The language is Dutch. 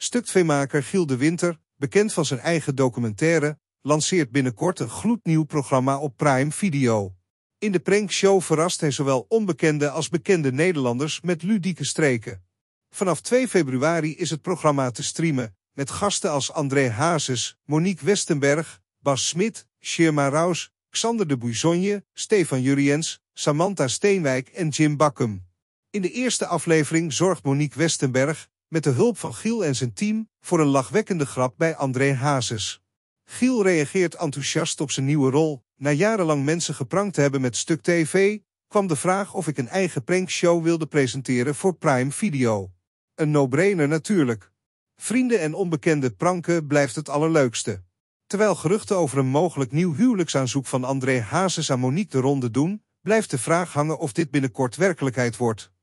Stukveemaker Giel de Winter, bekend van zijn eigen documentaire, lanceert binnenkort een gloednieuw programma op Prime Video. In de prankshow verrast hij zowel onbekende als bekende Nederlanders met ludieke streken. Vanaf 2 februari is het programma te streamen, met gasten als André Hazes, Monique Westenberg, Bas Smit, Shirma Raus, Xander de Bouisonje, Stefan Juriens, Samantha Steenwijk en Jim Bakkum. In de eerste aflevering zorgt Monique Westenberg, met de hulp van Giel en zijn team, voor een lachwekkende grap bij André Hazes. Giel reageert enthousiast op zijn nieuwe rol. Na jarenlang mensen geprankt te hebben met stuk tv, kwam de vraag of ik een eigen prankshow wilde presenteren voor Prime Video. Een no-brainer natuurlijk. Vrienden en onbekende pranken blijft het allerleukste. Terwijl geruchten over een mogelijk nieuw huwelijksaanzoek van André Hazes aan Monique de ronde doen, blijft de vraag hangen of dit binnenkort werkelijkheid wordt.